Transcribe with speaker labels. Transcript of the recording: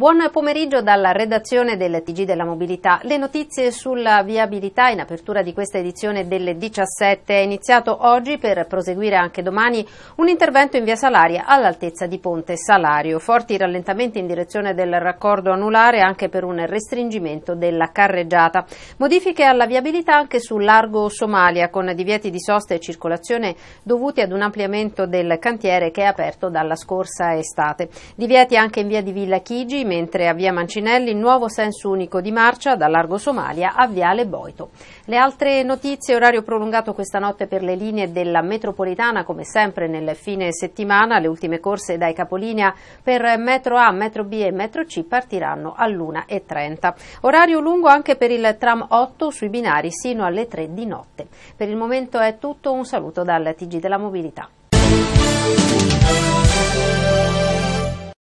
Speaker 1: Buon pomeriggio dalla redazione del TG della Mobilità. Le notizie sulla viabilità in apertura di questa edizione delle 17 è iniziato oggi per proseguire anche domani un intervento in via Salaria all'altezza di Ponte Salario. Forti rallentamenti in direzione del raccordo anulare anche per un restringimento della carreggiata. Modifiche alla viabilità anche sul largo Somalia con divieti di sosta e circolazione dovuti ad un ampliamento del cantiere che è aperto dalla scorsa estate. Divieti anche in via di Villa Chigi mentre a via Mancinelli nuovo senso unico di marcia da Largo Somalia a Viale Boito. Le altre notizie, orario prolungato questa notte per le linee della metropolitana, come sempre nel fine settimana, le ultime corse dai capolinea per metro A, metro B e metro C partiranno all'1.30. Orario lungo anche per il tram 8 sui binari sino alle 3 di notte. Per il momento è tutto, un saluto dal TG della Mobilità.